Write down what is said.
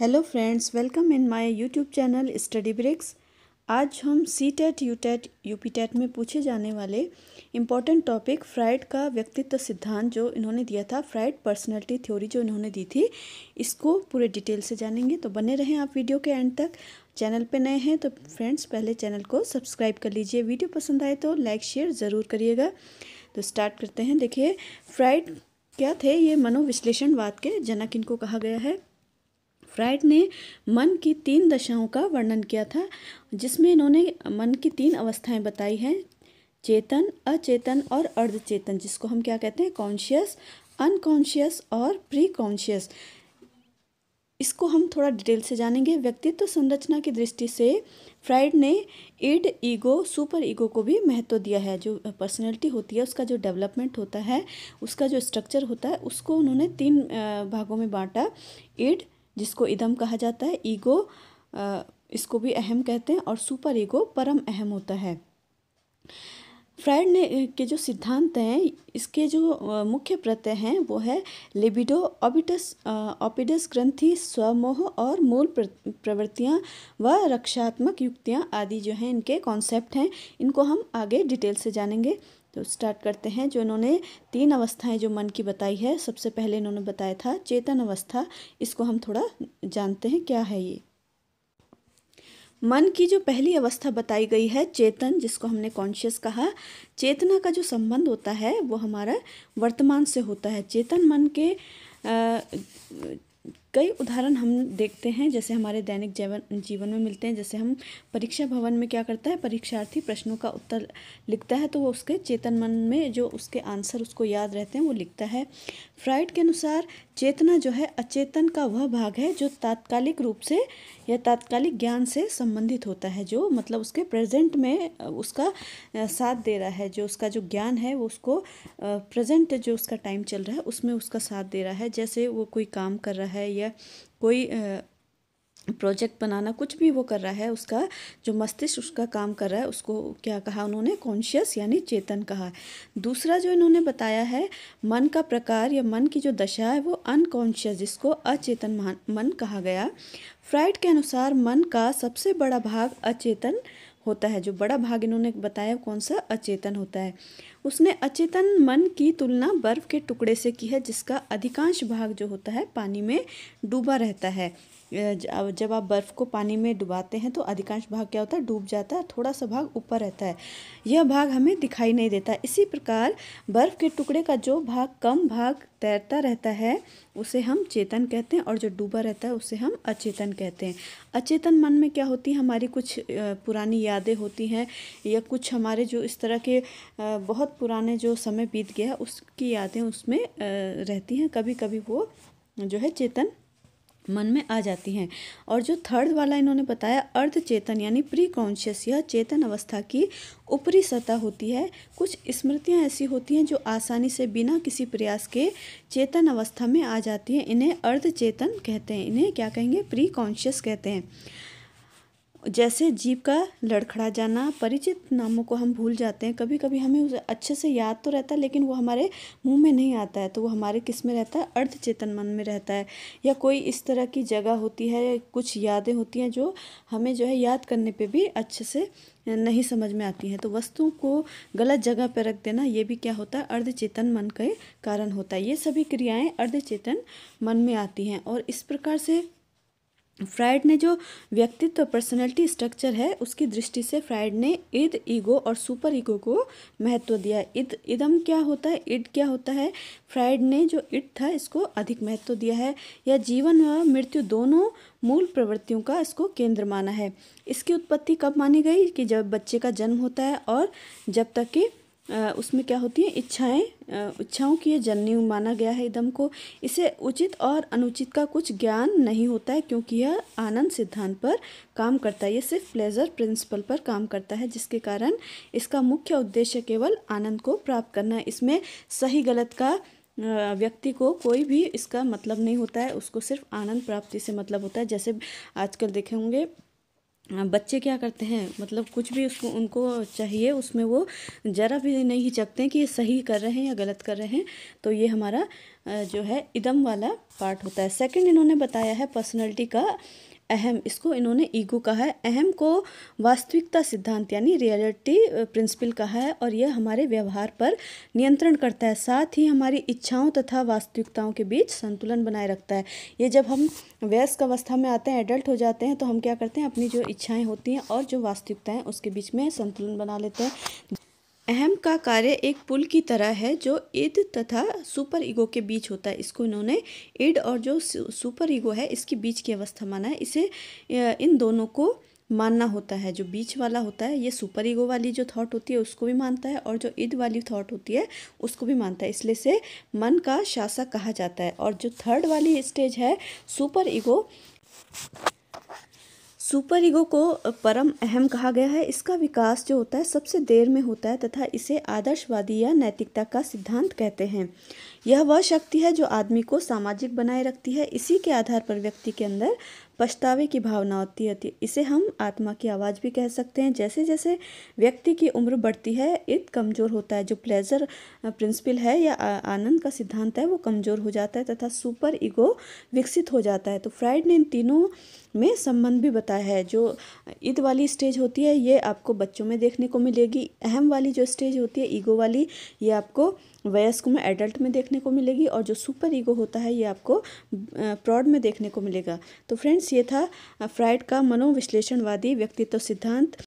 hello friends welcome in my YouTube channel study bricks आज हम CTET UTET UPTET में पूछे जाने वाले इम्पॉर्टेंट टॉपिक फ्राइड का व्यक्तित्व सिद्धांत जो इन्होंने दिया था फ्राइड पर्सनैलिटी थ्योरी जो इन्होंने दी थी इसको पूरे डिटेल से जानेंगे तो बने रहें आप वीडियो के एंड तक चैनल पे नए हैं तो फ्रेंड्स पहले चैनल को सब्सक्राइब कर लीजिए वीडियो पसंद आए तो लाइक शेयर ज़रूर करिएगा तो स्टार्ट करते हैं देखिए फ्राइड क्या थे ये मनोविश्लेषणवाद के जनक इनको कहा गया है फ्राइड ने मन की तीन दशाओं का वर्णन किया था जिसमें इन्होंने मन की तीन अवस्थाएं बताई हैं चेतन अचेतन और अर्धचेतन जिसको हम क्या कहते हैं कॉन्शियस अनकॉन्शियस और प्री कॉन्शियस इसको हम थोड़ा डिटेल से जानेंगे व्यक्तित्व संरचना की दृष्टि से फ्राइड ने इड ईगो सुपर ईगो को भी महत्व दिया है जो पर्सनैलिटी होती है उसका जो डेवलपमेंट होता है उसका जो स्ट्रक्चर होता है उसको उन्होंने तीन भागों में बांटा इड जिसको इदम कहा जाता है ईगो इसको भी अहम कहते हैं और सुपर ईगो परम अहम होता है फ्राइड ने के जो सिद्धांत हैं इसके जो मुख्य प्रत्यय हैं वो है लिबिडो ऑबिटस ऑपिडस ग्रंथि स्वमोह और मूल प्रवृत्तियां व रक्षात्मक युक्तियां आदि जो हैं इनके कॉन्सेप्ट हैं इनको हम आगे डिटेल से जानेंगे तो स्टार्ट करते हैं जो इन्होंने तीन अवस्थाएं जो मन की बताई है सबसे पहले इन्होंने बताया था चेतन अवस्था इसको हम थोड़ा जानते हैं क्या है ये मन की जो पहली अवस्था बताई गई है चेतन जिसको हमने कॉन्शियस कहा चेतना का जो संबंध होता है वो हमारा वर्तमान से होता है चेतन मन के आ, कई उदाहरण हम देखते हैं जैसे हमारे दैनिक जीवन जीवन में मिलते हैं जैसे हम परीक्षा भवन में क्या करता है परीक्षार्थी प्रश्नों का उत्तर लिखता है तो वो उसके चेतन मन में जो उसके आंसर उसको याद रहते हैं वो लिखता है फ्राइड के अनुसार चेतना जो है अचेतन का वह भाग है जो तात्कालिक रूप से या तात्कालिक ज्ञान से संबंधित होता है जो मतलब उसके प्रेजेंट में उसका साथ दे रहा है जो उसका जो ज्ञान है वो उसको प्रेजेंट जो उसका टाइम चल रहा है उसमें उसका साथ दे रहा है जैसे वो कोई काम कर रहा है या है कोई प्रोजेक्ट बनाना कुछ भी वो कर रहा है उसका जो मस्तिष्क उसका काम कर रहा है उसको क्या कहा उन्होंने कॉन्शियस यानी चेतन कहा दूसरा जो इन्होंने बताया है मन का प्रकार या मन की जो दशा है वो अनकॉन्शियस जिसको अचेतन मन कहा गया फ्राइड के अनुसार मन का सबसे बड़ा भाग अचेतन होता है जो बड़ा भाग इन्होंने बताया कौन सा अचेतन होता है उसने अचेतन मन की तुलना बर्फ के टुकड़े से की है जिसका अधिकांश भाग जो होता है पानी में डूबा रहता है जब आप बर्फ़ को पानी में डुबाते हैं तो अधिकांश भाग क्या होता है डूब जाता है थोड़ा सा भाग ऊपर रहता है यह भाग हमें दिखाई नहीं देता इसी प्रकार बर्फ़ के टुकड़े का जो भाग कम भाग तैरता रहता है उसे हम चेतन कहते हैं और जो डूबा रहता है उसे हम अचेतन कहते हैं अचेतन मन में क्या होती है हमारी कुछ पुरानी यादें होती हैं या कुछ हमारे जो इस तरह के बहुत बहुत पुराने जो समय बीत गया है उसकी यादें उसमें रहती हैं कभी कभी वो जो है चेतन मन में आ जाती हैं और जो थर्ड वाला इन्होंने बताया अर्ध चेतन यानी प्री कॉन्शियस यह चेतन अवस्था की ऊपरी सतह होती है कुछ स्मृतियाँ ऐसी होती हैं जो आसानी से बिना किसी प्रयास के चेतन अवस्था में आ जाती हैं इन्हें अर्ध चेतन कहते हैं इन्हें क्या कहेंगे प्री कॉन्शियस कहते हैं जैसे जीप का लड़खड़ा जाना परिचित नामों को हम भूल जाते हैं कभी कभी हमें उसे अच्छे से याद तो रहता है लेकिन वो हमारे मुंह में नहीं आता है तो वो हमारे किस में रहता है अर्ध चेतन मन में रहता है या कोई इस तरह की जगह होती है कुछ यादें होती हैं जो हमें जो है याद करने पे भी अच्छे से नहीं समझ में आती हैं तो वस्तुओं को गलत जगह पर रख देना ये भी क्या होता है अर्ध चेतन मन के कारण होता है ये सभी क्रियाएँ अर्ध चेतन मन में आती हैं और इस प्रकार से फ्राइड ने जो व्यक्तित्व पर्सनैलिटी स्ट्रक्चर है उसकी दृष्टि से फ्राइड ने इद ईगो और सुपर ईगो को महत्व दिया इद इदम क्या होता है इड क्या होता है फ्राइड ने जो इड था इसको अधिक महत्व दिया है या जीवन व मृत्यु दोनों मूल प्रवृत्तियों का इसको केंद्र माना है इसकी उत्पत्ति कब मानी गई कि जब बच्चे का जन्म होता है और जब तक कि उसमें क्या होती हैं इच्छाएं इच्छाओं की ये जननी माना गया है दम को इसे उचित और अनुचित का कुछ ज्ञान नहीं होता है क्योंकि यह आनंद सिद्धांत पर काम करता है ये सिर्फ प्लेजर प्रिंसिपल पर काम करता है जिसके कारण इसका मुख्य उद्देश्य केवल आनंद को प्राप्त करना है इसमें सही गलत का व्यक्ति को कोई भी इसका मतलब नहीं होता है उसको सिर्फ आनंद प्राप्ति से मतलब होता है जैसे आजकल देखे होंगे बच्चे क्या करते हैं मतलब कुछ भी उसको उनको चाहिए उसमें वो ज़रा भी नहीं चकते हैं कि ये सही कर रहे हैं या गलत कर रहे हैं तो ये हमारा जो है इदम वाला पार्ट होता है सेकंड इन्होंने बताया है पर्सनैलिटी का अहम इसको इन्होंने ईगो कहा है अहम को वास्तविकता सिद्धांत यानी रियलिटी प्रिंसिपल कहा है और यह हमारे व्यवहार पर नियंत्रण करता है साथ ही हमारी इच्छाओं तथा वास्तविकताओं के बीच संतुलन बनाए रखता है ये जब हम वयस्क अवस्था में आते हैं एडल्ट हो जाते हैं तो हम क्या करते हैं अपनी जो इच्छाएँ होती हैं और जो वास्तविकताएँ उसके बीच में संतुलन बना लेते हैं अहम का कार्य एक पुल की तरह है जो ईद तथा सुपर ईगो के बीच होता है इसको इन्होंने इड और जो सुपर ईगो है इसके बीच की अवस्था माना है इसे इन दोनों को मानना होता है जो बीच वाला होता है ये सुपर ईगो वाली जो थॉट होती है उसको भी मानता है और जो ईद वाली थॉट होती है उसको भी मानता है इसलिए से मन का शासक कहा जाता है और जो थर्ड वाली स्टेज है सुपर ईगो सुपर ईगो को परम अहम कहा गया है इसका विकास जो होता है सबसे देर में होता है तथा इसे आदर्शवादी या नैतिकता का सिद्धांत कहते हैं यह वह शक्ति है जो आदमी को सामाजिक बनाए रखती है इसी के आधार पर व्यक्ति के अंदर पछतावे की भावना होती है इसे हम आत्मा की आवाज़ भी कह सकते हैं जैसे जैसे व्यक्ति की उम्र बढ़ती है इत कमज़ोर होता है जो प्लेजर प्रिंसिपल है या आनंद का सिद्धांत है वो कमज़ोर हो जाता है तथा सुपर ईगो विकसित हो जाता है तो फ्राइड ने इन तीनों में संबंध भी बताया है जो ईद वाली स्टेज होती है ये आपको बच्चों में देखने को मिलेगी अहम वाली जो स्टेज होती है ईगो वाली ये आपको वयस्क में एडल्ट में देखने को मिलेगी और जो सुपर ईगो होता है ये आपको प्रॉड में देखने को मिलेगा तो फ्रेंड्स ये था फ्राइड का मनोविश्लेषणवादी व्यक्तित्व सिद्धांत